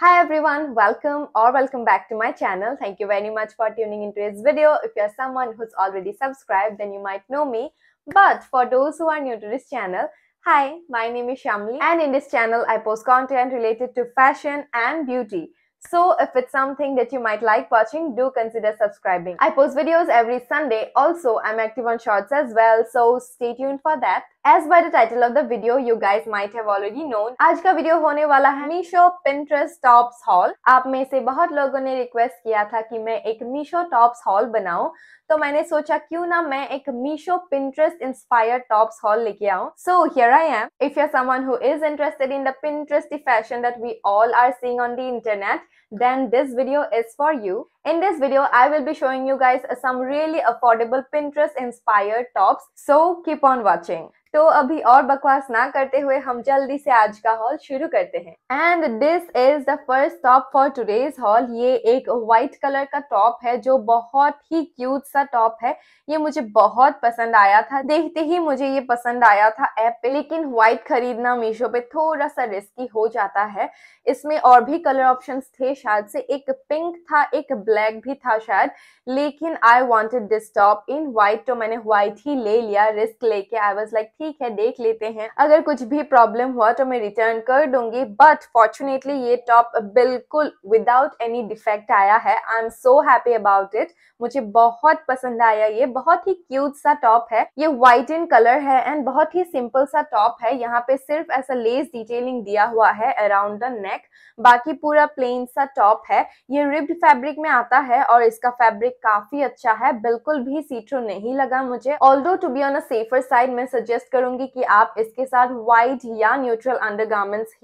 Hi everyone, welcome or welcome back to my channel. Thank you very much for tuning into this video. If you're someone who's already subscribed, then you might know me. But for those who are new to this channel, hi, my name is Shamli and in this channel I post content related to fashion and beauty. So if it's something that you might like watching, do consider subscribing. I post videos every Sunday. Also, I'm active on shorts as well, so stay tuned for that. As by the title of the video you guys might have already known आज का video होने वाला है Meesho Pinterest tops hall आप में से बहुत लोगों ने रिक्वेस्ट किया था कि मैं एक मीशो टॉप्स हॉल बनाऊं तो मैंने सोचा क्यों ना मैं एक Meesho Pinterest inspired tops haul लेके आऊं so here I am if you are someone who is interested in the Pinterest fashion that we all are seeing on the internet then this video is for you In this video, I will be showing you guys uh, some really affordable Pinterest inspired tops. So keep on watching. तो अभी और बकवास ना करते हुए हम जल्दी से आज का हॉल शुरू करते हैं and this is the first top for today's haul ये एक व्हाइट कलर का टॉप है जो बहुत ही क्यूट सा टॉप है ये मुझे बहुत पसंद आया था देखते ही मुझे ये पसंद आया था ऐप पे लेकिन व्हाइट खरीदना मीशो पे थोड़ा सा रिस्की हो जाता है इसमें और भी कलर ऑप्शन थे शायद से एक पिंक था एक ब्लैक ब्लैक भी था शायद लेकिन I wanted this top in white तो मैंने व्हाइट ही ले लिया रिस्क लेके आई वॉज लाइक ठीक है देख लेते हैं अगर कुछ भी प्रॉब्लम हुआ तो मैं रिटर्न कर दूंगी बट फॉर्चुनेटली ये टॉप बिल्कुल विदाउट एनी डिफेक्ट आया है I am so happy about it मुझे बहुत पसंद आया ये बहुत ही क्यूट सा टॉप है ये व्हाइट इन कलर है एंड बहुत ही सिंपल सा टॉप है यहाँ पे सिर्फ ऐसा लेस डिटेलिंग दिया हुआ है अराउंड द नेक बाकी पूरा प्लेन सा टॉप है ये रिब्ड फैब्रिक में आता है और इसका फैब्रिक काफी अच्छा है बिल्कुल भी सीट्रो नहीं लगा मुझे although to be on a safer side मैं सजेस्ट करूंगी कि आप इसके साथ व्हाइट या न्यूट्रल अंडर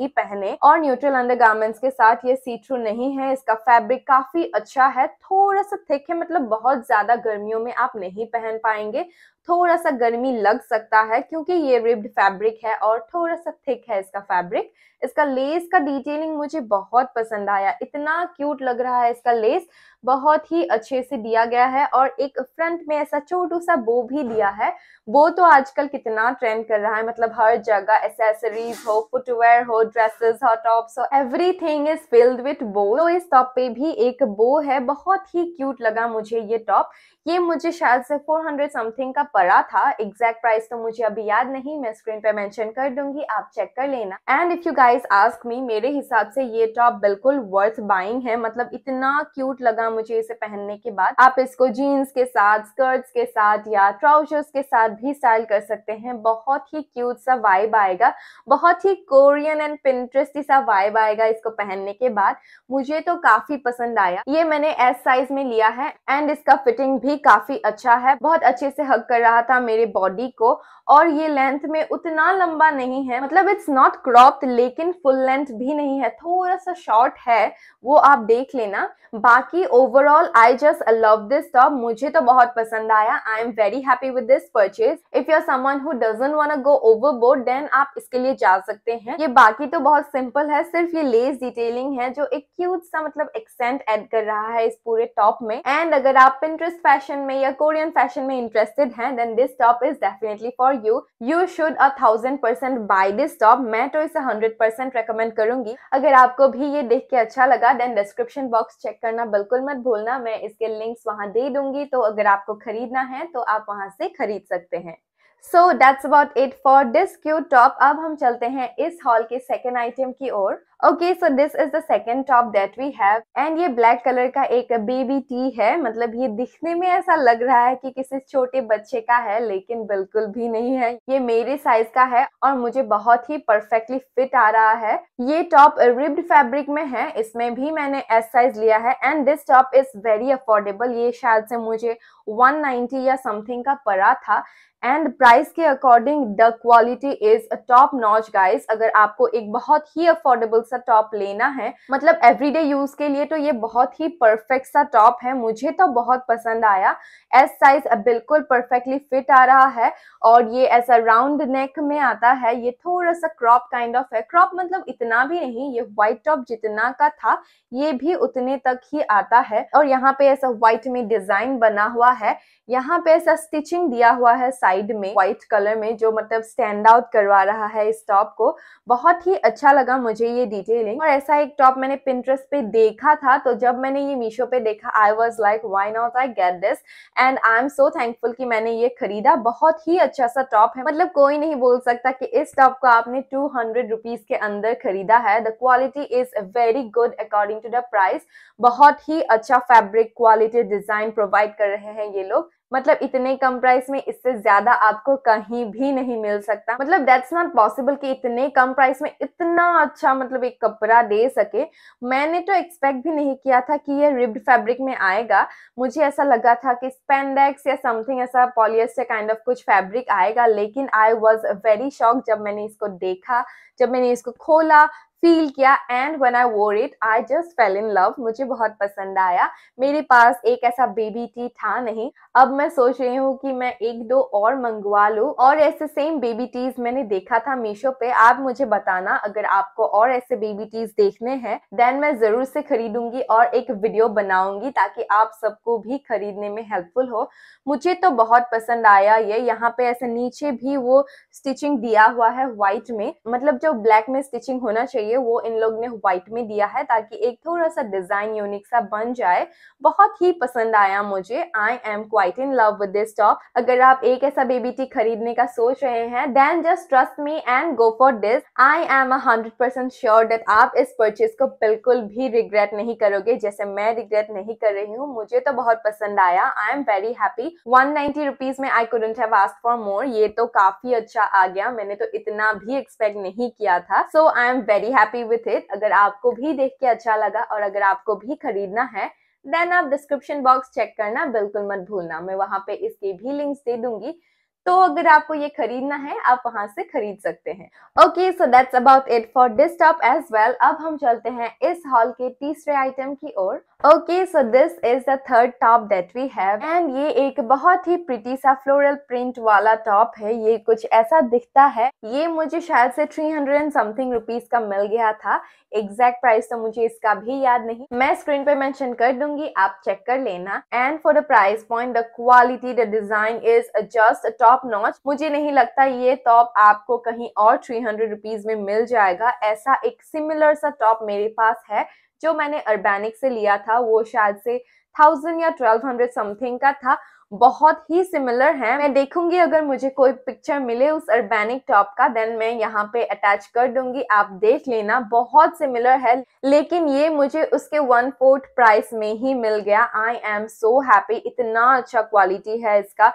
ही पहने और न्यूट्रल अंडर के साथ ये सीट्रो नहीं है इसका फैब्रिक काफी अच्छा है थोड़ा सा थिक है मतलब बहुत ज्यादा गर्मियों में आप नहीं पहन पाएंगे थोड़ा सा गर्मी लग सकता है क्योंकि ये रिब्ड फैब्रिक है और थोड़ा सा थिक है इसका फैब्रिक इसका लेस का डिटेलिंग मुझे बहुत पसंद आया इतना क्यूट लग रहा है इसका लेस बहुत ही अच्छे से दिया गया है और एक फ्रंट में ऐसा छोटू सा बो भी दिया है वो तो आजकल कितना ट्रेंड कर रहा है मतलब हर जगह एसेसरीज हो फुटवेयर हो ड्रेसेस हो टॉप्स हो everything is filled with bow तो इस टॉप पे भी एक बो है बहुत ही क्यूट लगा मुझे ये टॉप ये मुझे शायद से 400 समथिंग का पड़ा था एग्जैक्ट प्राइस तो मुझे अभी याद नहीं मैं स्क्रीन पे मेंशन कर दूंगी आप चेक कर लेना and if you guys ask me मेरे हिसाब से ये टॉप बिल्कुल वर्थ बाइंग है मतलब इतना क्यूट लगा मुझे इसे पहनने के बाद आप इसको जीन्स के साथ स्कर्ट्स के साथ या ट्राउजर्स के साथ भी स्टाइल कर सकते हैं बहुत ही क्यूट सा वाइब आएगा बहुत ही कोरियन एंड पिंटरेस्टी सा वाइब आएगा इसको पहनने के बाद मुझे तो काफी पसंद आया ये मैंने एस साइज में लिया है एंड इसका फिटिंग भी काफी अच्छा है बहुत अच्छे से हक कर रहा था मेरे बॉडी को और ये लेंथ में उतना लंबा नहीं है मतलब इट्स नॉट क्रॉप्ड लेकिन फुल लेंथ भी नहीं है थोड़ा सा शॉर्ट है वो आप देख लेना बाकी o overall I just love this top मुझे तो बहुत पसंद आया I am very happy with this purchase if you are someone who doesn't want go overboard then आप इसके लिए जा सकते हैं ये बाकी तो बहुत सिंपल है सिर्फ ये लेस डिटेलिंग है जो एक क्यूट सा मतलब एक्सेंट एड कर रहा है इस पूरे टॉप में एंड अगर आप इंटरेस्ट फैशन में या कोरियन फैशन में इंटरेस्टेड हैं then this top is definitely for you you should a thousand percent buy this top मैं तो इसे हंड्रेड परसेंट रिकमेंड करूंगी अगर आपको भी ये देख के अच्छा लगा देन डिस्क्रिप्शन बॉक्स चेक करना बिल्कुल मत मत भूलना मैं इसके लिंक्स वहां दे दूंगी तो अगर आपको खरीदना है तो आप वहां से खरीद सकते हैं so that's about it for this cute top अब हम चलते हैं इस हॉल के सेकेंड आइटम की ओर okay so this is the second top that we have and ये ब्लैक कलर का एक बेबी टी है मतलब ये दिखने में ऐसा लग रहा है कि किसी छोटे बच्चे का है लेकिन बिल्कुल भी नहीं है ये मेरे साइज का है और मुझे बहुत ही परफेक्टली फिट आ रहा है ये टॉप रिब्ड फैब्रिक में है इसमें भी मैंने एस साइज लिया है and this top is very affordable ये शायद से मुझे 190 या समथिंग का पड़ा था एंड प्राइस के according the quality is a top notch guys अगर आपको एक बहुत ही अफोर्डेबल सिंपल सा टॉप लेना है मतलब एवरीडे यूज के लिए तो ये बहुत ही परफेक्ट सा टॉप है मुझे तो बहुत पसंद आया एस साइज बिल्कुल परफेक्टली फिट आ रहा है और ये ऐसा राउंड नेक में आता है ये थोड़ा सा क्रॉप काइंड ऑफ है क्रॉप मतलब इतना भी नहीं ये व्हाइट टॉप जितना का था ये भी उतने तक ही आता है और यहाँ पे ऐसा व्हाइट में डिजाइन बना हुआ है यहाँ पे ऐसा स्टिचिंग दिया हुआ है साइड में व्हाइट कलर में जो मतलब स्टैंड आउट करवा रहा है इस टॉप को बहुत ही अच्छा लगा मुझे ये डिटेलिंग और ऐसा एक टॉप मैंने पिंट्रेस्ट पे देखा था तो जब मैंने ये मीशो पे देखा I was like why not I get this and I am so thankful कि मैंने ये खरीदा बहुत ही अच्छा सा टॉप है मतलब कोई नहीं बोल सकता कि इस टॉप को आपने टू हंड्रेड रुपीज के अंदर खरीदा है the quality is very good according to the price बहुत ही अच्छा फैब्रिक क्वालिटी डिजाइन प्रोवाइड कर रहे हैं ये लोग मतलब इतने कम प्राइस में इससे ज्यादा आपको कहीं भी नहीं मिल सकता मतलब दैट्स नॉट पॉसिबल कि इतने कम प्राइस में इतना अच्छा मतलब एक कपड़ा दे सके मैंने तो एक्सपेक्ट भी नहीं किया था कि ये रिब्ड फैब्रिक में आएगा मुझे ऐसा लगा था कि स्पेंडेक्स या समथिंग ऐसा पॉलिएस्टर काइंड ऑफ कुछ फैब्रिक आएगा लेकिन आई वॉज वेरी शॉक जब मैंने इसको देखा जब मैंने इसको खोला फील किया and when I wore it I just fell in love मुझे बहुत पसंद आया मेरे पास एक ऐसा बेबी टी था नहीं अब मैं सोच रही हूँ कि मैं एक दो और मंगवा लूँ और ऐसे सेम बेबी टीज मैंने देखा था मीशो पे आप मुझे बताना अगर आपको और ऐसे बेबी टीज देखने हैं देन मैं जरूर से खरीदूंगी और एक वीडियो बनाऊंगी ताकि आप सबको भी खरीदने में हेल्पफुल हो मुझे तो बहुत पसंद आया ये यहाँ पे ऐसे नीचे भी वो स्टिचिंग दिया हुआ है व्हाइट में मतलब जो ब्लैक में स्टिचिंग होना चाहिए चाहिए वो इन लोग ने व्हाइट में दिया है ताकि एक थोड़ा सा डिजाइन यूनिक सा बन जाए बहुत ही पसंद आया मुझे I am quite in love with this top अगर आप एक ऐसा बेबी टी खरीदने का सोच रहे हैं then just trust me and go for this I am hundred percent sure that आप इस परचेज को बिल्कुल भी रिग्रेट नहीं करोगे जैसे मैं रिग्रेट नहीं कर रही हूँ मुझे तो बहुत पसंद आया I am very happy one ninety rupees में I couldn't have ask for more ये तो काफी अच्छा आ गया मैंने तो इतना भी एक्सपेक्ट नहीं किया था so I am very happy happy with it अगर आपको भी देख के अच्छा लगा और अगर आपको भी खरीदना है देन आप डिस्क्रिप्शन बॉक्स चेक करना बिल्कुल मत भूलना मैं वहां पे इसके भी लिंक्स दे दूंगी तो अगर आपको ये खरीदना है आप वहां से खरीद सकते हैं okay so that's about it for this top as well अब हम चलते हैं इस हॉल के तीसरे आइटम की ओर okay so this is the third top that we have and ये एक बहुत ही प्रिटी सा फ्लोरल प्रिंट वाला टॉप है ये कुछ ऐसा दिखता है ये मुझे शायद से 300 एंड समथिंग रुपीज का मिल गया था एग्जैक्ट प्राइस तो मुझे इसका भी याद नहीं मैं स्क्रीन पे मेंशन कर दूंगी आप चेक कर लेना and for the price point the quality the design is just top notch मुझे नहीं लगता ये टॉप आपको कहीं और थ्री हंड्रेड रुपीज में मिल जाएगा ऐसा एक सिमिलर सा टॉप मेरे पास है जो मैंने अर्बेनिक से लिया था वो शायद से थाउजेंड या ट्वेल्व हंड्रेड समथिंग का था बहुत ही सिमिलर है मैं देखूंगी अगर मुझे कोई पिक्चर मिले उस अर्बेनिक टॉप का देन मैं यहाँ पे अटैच कर दूंगी आप देख लेना बहुत सिमिलर है लेकिन ये मुझे उसके वन फोर्थ प्राइस में ही मिल गया आई एम सो हैप्पी इतना अच्छा क्वालिटी है इसका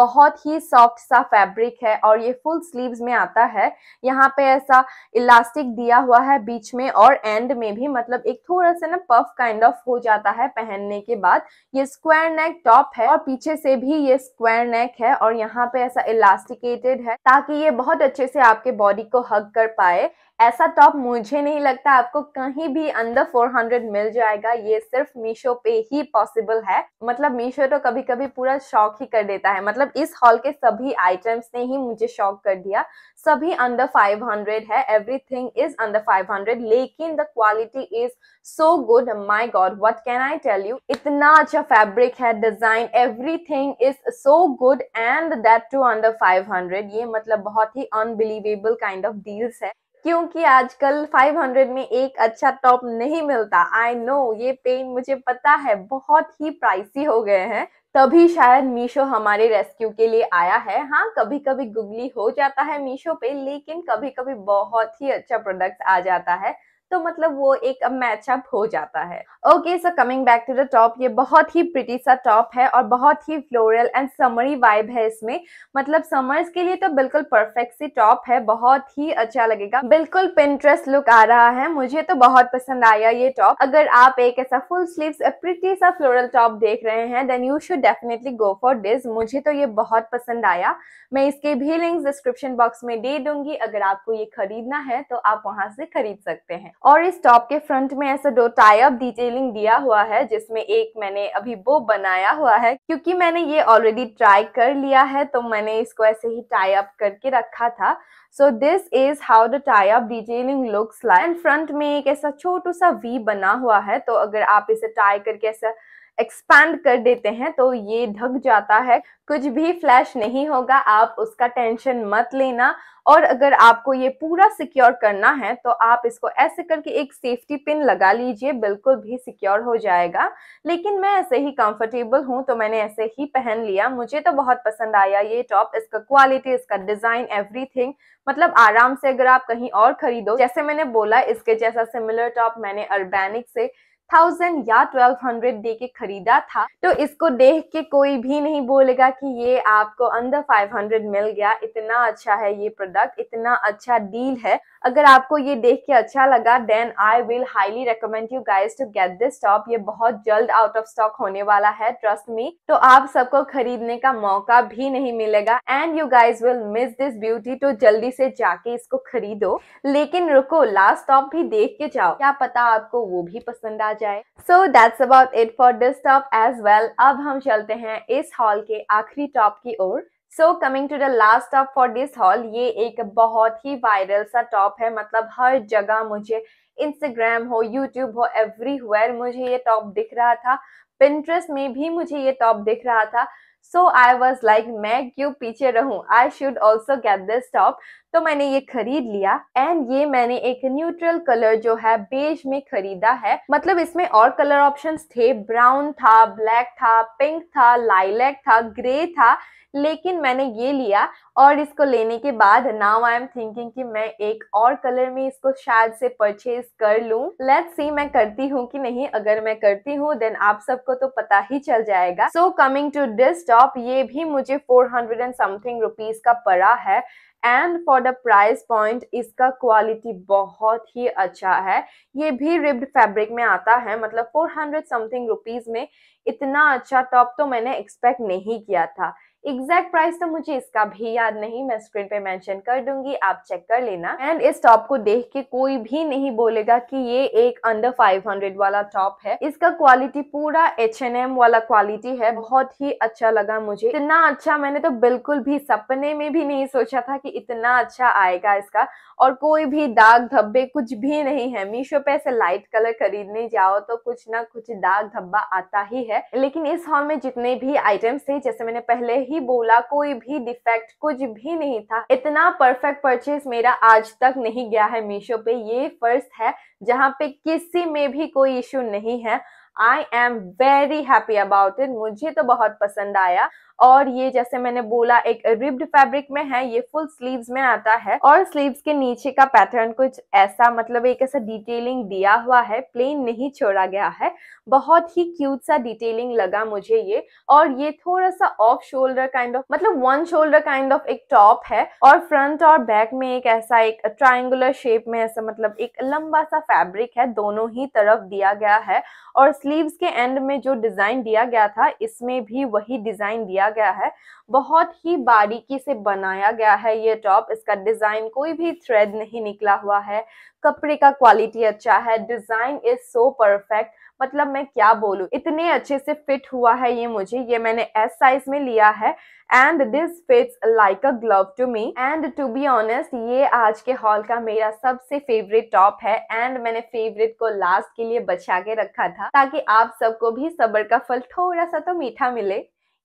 बहुत ही सॉफ्ट सा फैब्रिक है और ये फुल स्लीव्स में आता है यहाँ पे ऐसा इलास्टिक दिया हुआ है बीच में और एंड में भी मतलब एक थोड़ा सा ना पफ काइंड ऑफ हो जाता है पहनने के बाद ये स्क्वायर नेक टॉप है और पीछे से भी ये स्क्वायर नेक है और यहाँ पे ऐसा इलास्टिकेटेड है ताकि ये बहुत अच्छे से आपके बॉडी को हग कर पाए ऐसा टॉप तो मुझे नहीं लगता आपको कहीं भी अंदर 400 मिल जाएगा ये सिर्फ मीशो पे ही पॉसिबल है मतलब मीशो तो कभी कभी पूरा शॉक ही कर देता है मतलब इस हॉल के सभी आइटम्स ने ही मुझे शॉक कर दिया सभी अंडर 500 है एवरीथिंग इज अंडर 500 लेकिन the quality is so good my god what can I tell you इतना अच्छा फैब्रिक है design everything is so good and that too under 500 ये मतलब बहुत ही अनबिलीवेबल काइंड ऑफ डील्स है क्योंकि आजकल 500 में एक अच्छा टॉप नहीं मिलता आई नो ये पेन मुझे पता है बहुत ही प्राइसी हो गए हैं तभी शायद मीशो हमारे रेस्क्यू के लिए आया है हाँ कभी कभी गुगली हो जाता है मीशो पे लेकिन कभी कभी बहुत ही अच्छा प्रोडक्ट आ जाता है तो मतलब वो एक मैचअप हो जाता है okay so coming back to the top ये बहुत ही प्रिटी सा टॉप है और बहुत ही फ्लोरल एंड समरी वाइब है इसमें मतलब समर्स के लिए तो बिल्कुल परफेक्ट सी टॉप है बहुत ही अच्छा लगेगा बिल्कुल पिंट्रेस्ट लुक आ रहा है मुझे तो बहुत पसंद आया ये टॉप अगर आप एक ऐसा फुल स्लीव प्रिटी सा फ्लोरल टॉप देख रहे हैं then you should definitely go for this मुझे तो ये बहुत पसंद आया मैं इसके भी लिंक्स डिस्क्रिप्शन बॉक्स में दे दूंगी अगर आपको ये खरीदना है तो आप वहां से खरीद सकते हैं और इस टॉप के फ्रंट में ऐसा दो टाइप डिटेलिंग दिया हुआ है जिसमें एक मैंने अभी वो बनाया हुआ है क्योंकि मैंने ये ऑलरेडी ट्राई कर लिया है तो मैंने इसको ऐसे ही टाई अप करके रखा था so this is how the tie up detailing looks like and front में एक ऐसा छोटू सा वी बना हुआ है तो अगर आप इसे टाई करके ऐसा एक्सपैंड कर देते हैं तो ये ढक जाता है कुछ भी फ्लैश नहीं होगा आप उसका टेंशन मत लेना और अगर आपको ये पूरा सिक्योर करना है तो आप इसको ऐसे करके एक सेफ्टी पिन लगा लीजिए बिल्कुल भी सिक्योर हो जाएगा लेकिन मैं ऐसे ही कंफर्टेबल हूँ तो मैंने ऐसे ही पहन लिया मुझे तो बहुत पसंद आया ये टॉप इसका क्वालिटी इसका डिज़ाइन एवरी मतलब आराम से अगर आप कहीं और खरीदो जैसे मैंने बोला इसके जैसा सिमिलर टॉप मैंने अर्बेनिक से थाउजेंड या ट्वेल्व हंड्रेड दे के खरीदा था तो इसको देख के कोई भी नहीं बोलेगा कि ये आपको अंदर फाइव हंड्रेड मिल गया इतना अच्छा है ये प्रोडक्ट इतना अच्छा डील है अगर आपको ये देख के अच्छा लगा then I will highly recommend you guys to get this top ये बहुत जल्द आउट ऑफ स्टॉक होने वाला है ट्रस्ट मी तो आप सबको खरीदने का मौका भी नहीं मिलेगा and you guys will miss this beauty तो जल्दी से जाके इसको खरीदो लेकिन रुको लास्ट टॉप भी देख के जाओ क्या पता आपको वो भी पसंद आ जाए so that's about it for this top as well अब हम चलते हैं इस हॉल के आखिरी टॉप की ओर so coming to the last top for this haul ये एक बहुत ही वायरल सा टॉप है मतलब हर जगह मुझे इंस्टाग्राम हो यूट्यूब हो एवरी मुझे ये टॉप दिख रहा था पिंट्रेस्ट में भी मुझे ये टॉप दिख रहा था सो आई वॉज लाइक मैं क्यों पीछे रहूं I should also get this top तो मैंने ये खरीद लिया एंड ये मैंने एक न्यूट्रल कलर जो है बेज में खरीदा है मतलब इसमें और कलर ऑप्शंस थे ब्राउन था ब्लैक था पिंक था लाइलैक था ग्रे था लेकिन मैंने ये लिया और इसको लेने के बाद नाउ आई एम थिंकिंग कि मैं एक और कलर में इसको शायद से परचेज कर लूं लेट्स सी मैं करती हूँ कि नहीं अगर मैं करती हूँ देन आप सबको तो पता ही चल जाएगा so coming to this top ये भी मुझे 400 एंड समथिंग रुपीस का पड़ा है and for the price point इसका क्वालिटी बहुत ही अच्छा है ये भी रिब्ड फैब्रिक में आता है मतलब 400 समथिंग रुपीज़ में इतना अच्छा टॉप तो मैंने एक्सपेक्ट नहीं किया था एग्जैक्ट प्राइस तो मुझे इसका भी याद नहीं मैं स्क्रीन पे मेंशन कर दूंगी आप चेक कर लेना एंड इस टॉप को देख के कोई भी नहीं बोलेगा कि ये एक अंडर 500 वाला टॉप है इसका क्वालिटी पूरा एच एन एम वाला क्वालिटी है बहुत ही अच्छा लगा मुझे इतना अच्छा मैंने तो बिल्कुल भी सपने में भी नहीं सोचा था की इतना अच्छा आएगा इसका और कोई भी दाग धब्बे कुछ भी नहीं है मीशो पे ऐसे लाइट कलर खरीदने जाओ तो कुछ ना कुछ दाग धब्बा आता ही है लेकिन इस हॉल में जितने भी आइटम्स थे जैसे मैंने पहले ही बोला कोई भी डिफेक्ट कुछ भी नहीं था इतना परफेक्ट परचेज मेरा आज तक नहीं गया है मीशो पे ये फर्स्ट है जहाँ पे किसी में भी कोई इश्यू नहीं है I am very happy about it मुझे तो बहुत पसंद आया और ये जैसे मैंने बोला एक रिब्ड फैब्रिक में है ये फुल स्लीव्स में आता है और स्लीव्स के नीचे का पैटर्न कुछ ऐसा मतलब एक ऐसा डिटेलिंग दिया हुआ है प्लेन नहीं छोड़ा गया है बहुत ही क्यूट सा डिटेलिंग लगा मुझे ये और ये थोड़ा सा ऑफ शोल्डर काइंड ऑफ मतलब वन शोल्डर काइंड ऑफ एक टॉप है और फ्रंट और बैक में एक ऐसा एक ट्राइंगुलर शेप में ऐसा मतलब एक लंबा सा फैब्रिक है दोनों ही तरफ दिया गया है और स्लीव्स के एंड में जो डिजाइन दिया गया था इसमें भी वही डिजाइन दिया गया है बहुत ही बारीकी से बनाया गया है ये टॉप इसका डिज़ाइन कोई भी थ्रेड नहीं निकला हुआ है कपड़े का क्वालिटी अच्छा है डिज़ाइन इज़ सो परफेक्ट मतलब मैं क्या बोलू इतने अच्छे से फिट हुआ है ये मुझे ये मैंने एस साइज में लिया है and this fits like a glove to me and to be honest ये आज के हॉल का मेरा सबसे फेवरेट टॉप है एंड मैंने फेवरेट को लास्ट के लिए बचा के रखा था ताकि आप सबको भी सबर का फल थोड़ा सा तो मीठा मिले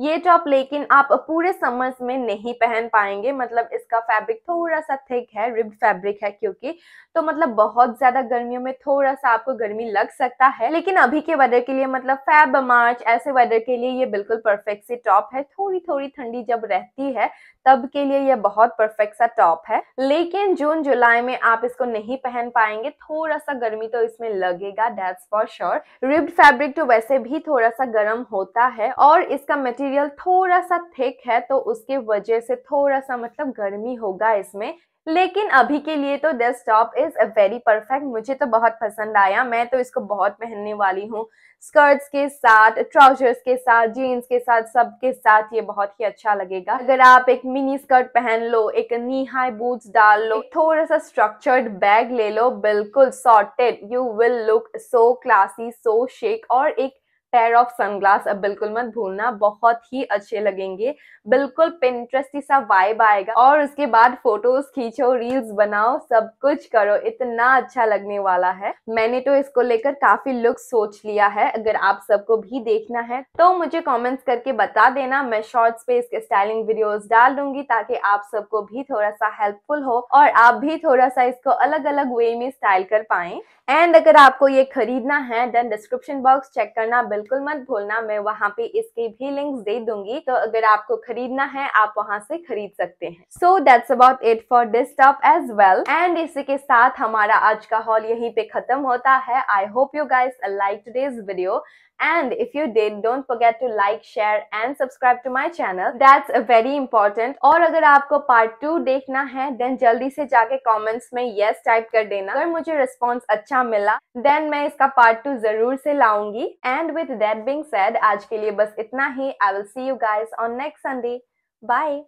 ये टॉप लेकिन आप पूरे समर्स में नहीं पहन पाएंगे मतलब इसका फैब्रिक थोड़ा सा थिक है रिब्ड फैब्रिक है क्योंकि तो मतलब बहुत ज्यादा गर्मियों में थोड़ा सा आपको गर्मी लग सकता है लेकिन अभी के वेदर के लिए मतलब फैब मार्च ऐसे वेदर के लिए ये बिल्कुल परफेक्ट सी टॉप है थोड़ी थोड़ी ठंडी जब रहती है तब के लिए यह बहुत परफेक्ट सा टॉप है लेकिन जून जुलाई में आप इसको नहीं पहन पाएंगे थोड़ा सा गर्मी तो इसमें लगेगा that's for sure ribbed fabric तो वैसे भी थोड़ा सा गर्म होता है और इसका मटेरियल थोड़ा सा थिक है तो उसके वजह से थोड़ा सा मतलब गर्मी होगा इसमें लेकिन अभी के लिए तो this top is a very perfect मुझे तो बहुत पसंद आया मैं तो इसको बहुत पहनने वाली हूँ स्कर्ट्स के साथ ट्राउजर्स के साथ जीन्स के साथ सब के साथ ये बहुत ही अच्छा लगेगा अगर आप एक मिनी स्कर्ट पहन लो एक नी हाई बूट्स डाल लो थोड़ा सा स्ट्रक्चर्ड बैग ले लो बिल्कुल sorted you will look so classy so chic और एक पेयर ऑफ सनग्लास अब बिल्कुल मत भूलना बहुत ही अच्छे लगेंगे बिल्कुल पिंटरेस्टी सा वाइब आएगा और उसके बाद फोटोज खींचो रील्स बनाओ सब कुछ करो इतना अच्छा लगने वाला है मैंने तो इसको लेकर काफी लुक सोच लिया है अगर आप सबको भी देखना है तो मुझे कमेंट्स करके बता देना मैं शॉर्ट्स पे इसके स्टाइलिंग वीडियोस डाल दूंगी ताकि आप सबको भी थोड़ा सा हेल्पफुल हो और आप भी थोड़ा सा इसको अलग अलग वे में स्टाइल कर पाए एंड अगर आपको ये खरीदना है देन डिस्क्रिप्शन बॉक्स चेक करना बिल्कुल बिल्कुल मत भूलना मैं वहाँ पे इसकी भी लिंक दे दूंगी तो अगर आपको खरीदना है आप वहाँ से खरीद सकते हैं so that's about it for this top as well and इसी के साथ हमारा आज का हॉल यहीं पे खत्म होता है I hope you guys like today's video And if you did, don't forget to like, share and subscribe to my channel. That's very important. और अगर आपको पार्ट टू देखना है देन जल्दी से जाके कमेंट्स में यस yes टाइप कर देना अगर मुझे रिस्पॉन्स अच्छा मिला देन मैं इसका पार्ट टू जरूर से लाऊंगी and with that being said आज के लिए बस इतना ही I will see you guys on next Sunday bye